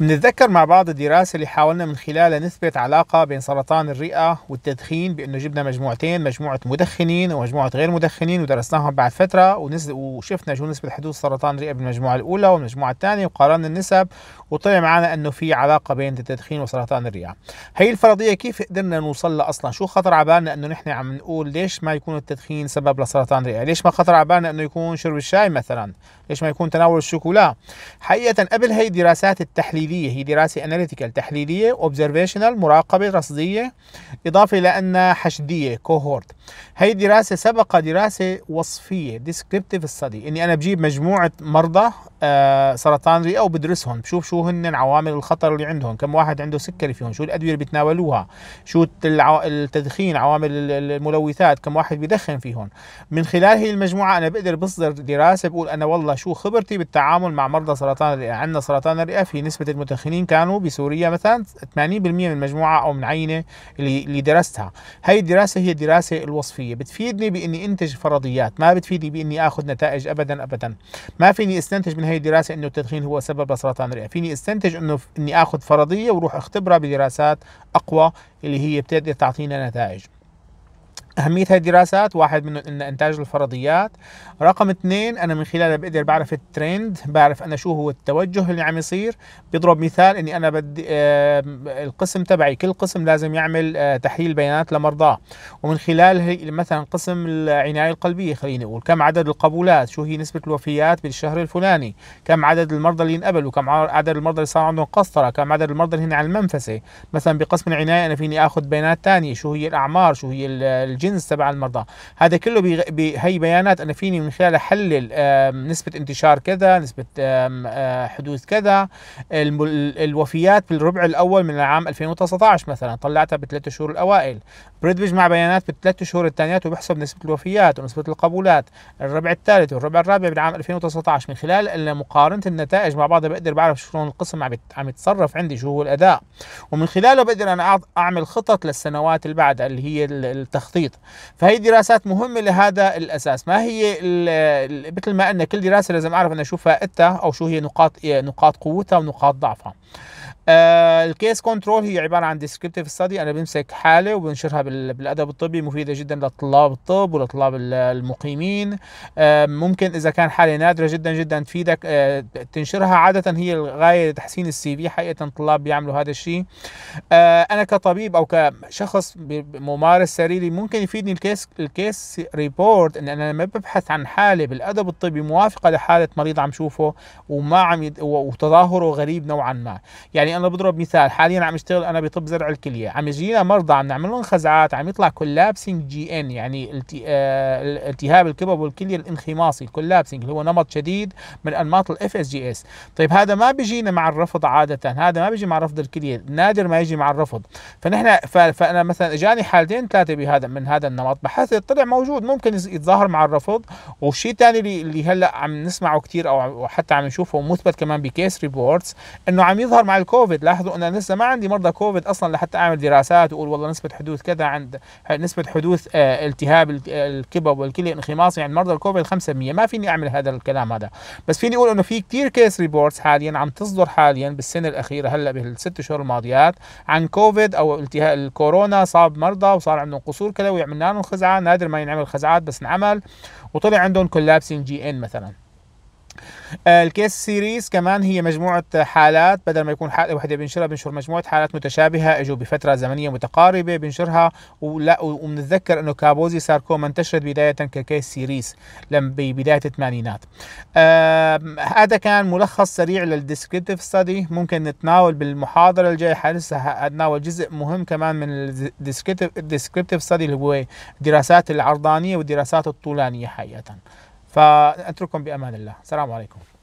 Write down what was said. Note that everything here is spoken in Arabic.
بنتذكر مع بعض الدراسة اللي حاولنا من خلالها نثبت علاقة بين سرطان الرئة والتدخين بأنه جبنا مجموعتين مجموعة مدخنين ومجموعة غير مدخنين ودرسناهم بعد فترة وشفنا شو نسبة حدوث سرطان الرئة بالمجموعة الأولى والمجموعة الثانية وقارنا النسب وطلع معنا أنه في علاقة بين التدخين وسرطان الرئة هي الفرضية كيف قدرنا نوصل لها أصلا شو خطر على بالنا أنه نحن عم نقول ليش ما يكون التدخين سبب لسرطان الرئة ليش ما خطر على بالنا أنه يكون شرب الشاي مثلا ليش ما يكون تناول الشوكولا حقيقة قبل هي دراسات التحليل تحليليه هي دراسه analytical تحليليه observational مراقبه رصديه اضافه الى انها حشديه cohort هي دراسة سبق دراسة وصفية ديسكريبتيف ستدي اني انا بجيب مجموعة مرضى آه، سرطان رئة وبدرسهم بشوف شو هن عوامل الخطر اللي عندهم كم واحد عنده سكري فيهم شو الادوية اللي بيتناولوها شو التدخين عوامل الملوثات كم واحد بيدخن فيهم من خلال هي المجموعة انا بقدر بصدر دراسة بقول انا والله شو خبرتي بالتعامل مع مرضى سرطان الرئة عندنا سرطان الرئة في نسبة المدخنين كانوا بسوريا مثلا 80% من المجموعه او من عينة اللي درستها هي الدراسة هي دراسة الوصفيه بتفيدني باني انتج فرضيات ما بتفيدني باني اخذ نتائج ابدا ابدا ما فيني استنتج من هي الدراسه انه التدخين هو سبب لسرطان الرئه فيني استنتج انه اني اخذ فرضيه وروح اختبرها بدراسات اقوى اللي هي بتقدر تعطينا نتائج أهمية هاي الدراسات واحد منهم إن إنتاج الفرضيات رقم اثنين أنا من خلالها بقدر بعرف الترند بعرف أنا شو هو التوجه اللي عم يصير بيضرب مثال إني أنا بدي آه القسم تبعي كل قسم لازم يعمل آه تحليل بيانات لمرضاه ومن خلال مثلا قسم العناية القلبية خليني أقول كم عدد القبولات شو هي نسبة الوفيات بالشهر الفلاني كم عدد المرضى اللي انقبلوا كم عدد المرضى اللي صار عندهم قسطرة كم عدد المرضى اللي هنا على المنفسة مثلا بقسم العناية أنا فيني آخذ بيانات ثانية شو هي الأعمار شو هي الجنة الجنس تبع المرضى هذا كله بي بي هي بيانات انا فيني من خلالها احلل نسبه انتشار كذا نسبه آه، حدوث كذا الوفيات بالربع الاول من العام 2019 مثلا طلعتها بالثلاث شهور الاوائل بريد بيجمع بيانات بالثلاث شهور الثانيات وبحسب نسبه الوفيات ونسبه القبولات الربع الثالث والربع الرابع بالعام 2019 من خلال مقارنه النتائج مع بعضها بقدر بعرف شلون القسم عم عم يتصرف عندي شو هو الاداء ومن خلاله بقدر انا اعمل خطط للسنوات اللي بعدها اللي هي التخطيط فهي دراسات مهمه لهذا الاساس ما هي مثل ما قلنا كل دراسه لازم اعرف أن شو فائدتها او شو هي نقاط نقاط قوتها ونقاط ضعفها آه، الكيس كنترول هي عباره عن ديسكريبتيف ستادي انا بمسك حاله وبنشرها بالادب الطبي مفيده جدا لطلاب الطب ولطلاب المقيمين ممكن اذا كان حاله نادره جدا جدا تفيدك آه، تنشرها عاده هي الغايه لتحسين السي في حقيقه الطلاب بيعملوا هذا الشيء آه، انا كطبيب او كشخص ممارس سريري ممكن يفيدني الكيس الكيس ريبورت ان انا لما ببحث عن حاله بالادب الطبي موافقه لحاله مريض عم شوفه وما عم يد... وتظاهره غريب نوعا ما يعني انا بضرب مثال مثال حاليا عم اشتغل انا بطب زرع الكليه عم يجينا مرضى عم نعمل لهم خزعات عم يطلع كولابسنج جي ان يعني آه، التهاب الكبد والكليه الانخماصي الكولابسنج اللي هو نمط شديد من انماط الاف اس جي اس طيب هذا ما بيجينا مع الرفض عاده هذا ما بيجي مع رفض الكليه نادر ما يجي مع الرفض فنحن فانا مثلا اجاني حالتين ثلاثه بهذا من هذا النمط بحثت طلع موجود ممكن يتظاهر مع الرفض والشيء الثاني اللي... اللي هلا عم نسمعه كثير او حتى عم نشوفه مثبت كمان بكيس ريبورتس انه عم يظهر مع الكوفيد لاحظوا انه انا لسه ما عندي مرضى كوفيد اصلا لحتى اعمل دراسات واقول والله نسبه حدوث كذا عند نسبه حدوث آه التهاب آه، الكبد والكليه انخماص يعني مرضى الكوفيد 5% ما فيني اعمل هذا الكلام هذا بس فيني اقول انه في كثير كيس ريبورتس حاليا عم تصدر حاليا بالسنه الاخيره هلا بالست شهور الماضيات عن كوفيد او التهاب الكورونا صاب مرضى وصار عندهم قصور كلوي عملنا لهم خزعه نادر ما ينعمل خزعات بس انعمل وطلع عندهم كولابسين جي ان مثلا الكيس سيريز كمان هي مجموعة حالات بدل ما يكون حالة واحدة بنشرها بنشر مجموعة حالات متشابهة اجوا بفترة زمنية متقاربة بنشرها ولا وبنتذكر انه كابوزي ساركوما انتشرت بداية ككيس سيريز لم ببداية الثمانينات. آه هذا كان ملخص سريع للديسكريبتيف ستدي ممكن نتناول بالمحاضرة الجاية لسه هنتناول جزء مهم كمان من الديسكريبتيف ستدي اللي هو الدراسات العرضانية والدراسات الطولانية حقيقة. فأترككم بأمان الله السلام عليكم